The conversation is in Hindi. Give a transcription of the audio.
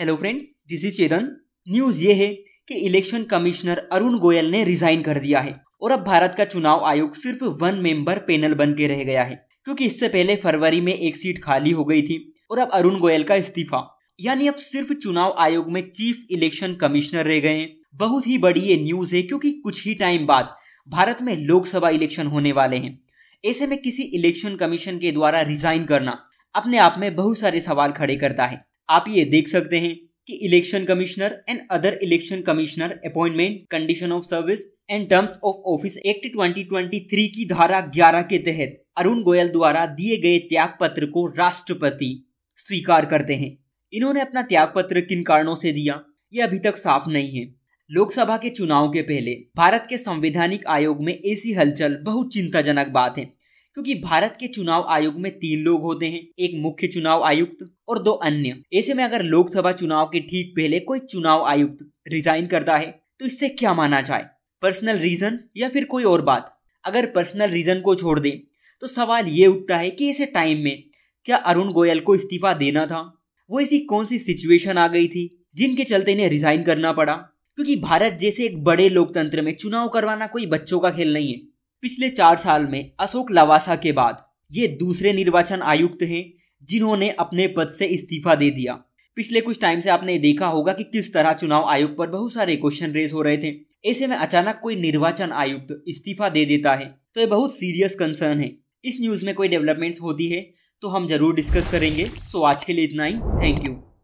hello friends this is Chetan news ये है कि इलेक्शन कमिश्नर अरुण गोयल ने रिजाइन कर दिया है और अब भारत का चुनाव आयोग सिर्फ वन मेंबर पैनल बन के रह गया है क्योंकि इससे पहले फरवरी में एक सीट खाली हो गई थी और अब अरुण गोयल का इस्तीफा यानी अब सिर्फ चुनाव आयोग में चीफ इलेक्शन कमिश्नर रह गए हैं बहुत ही बड़ी ये न्यूज है क्योंकि कुछ ही टाइम बाद भारत में लोकसभा इलेक्शन होने वाले हैं ऐसे में किसी इलेक्शन कमीशन के द्वारा रिजाइन करना अपने आप में बहुत सारे सवाल खड़े करता है आप ये देख सकते हैं कि election commissioner and other election commissioner appointment condition of service and terms of office act 2023 की धारा 11 के तहत अरुण गोयल द्वारा दिए गए त्याग पत्र को राष्ट्रपति स्वीकार करते हैं इन्होंने अपना त्याग पत्र किन कारणों से दिया ये अभी तक साफ नहीं है लोकसभा के चुनाव के पहले भारत के संवैधानिक आयोग में ऐसी हलचल बहुत चिंताजनक बात है क्योंकि भारत के चुनाव आयोग में तीन लोग होते हैं एक मुख्य चुनाव आयुक्त और दो अन्य ऐसे में अगर लोकसभा चुनाव के ठीक पहले कोई चुनाव आयुक्त रिजाइन करता है तो इससे क्या माना जाए पर्सनल रीजन या फिर कोई और बात अगर पर्सनल रीजन को छोड़ दें तो सवाल ये उठता है कि ऐसे टाइम में क्या अरुण गोयल को इस्तीफा देना था वो ऐसी कौन सी सिचुएशन आ गई थी जिनके चलते इन्हें रिजाइन करना पड़ा क्योंकि भारत जैसे एक बड़े लोकतंत्र में चुनाव करवाना कोई बच्चों का खेल नहीं है पिछले चार साल में अशोक लवासा के बाद ये दूसरे निर्वाचन आयुक्त हैं जिन्होंने अपने पद से इस्तीफा दे दिया पिछले कुछ टाइम से आपने देखा होगा कि किस तरह चुनाव आयोग पर बहुत सारे क्वेश्चन रेज हो रहे थे ऐसे में अचानक कोई निर्वाचन आयुक्त इस्तीफा दे देता है तो ये बहुत सीरियस कंसर्न है इस न्यूज में कोई डेवलपमेंट्स होती है तो हम जरूर डिस्कस करेंगे सो आज के लिए इतना ही थैंक यू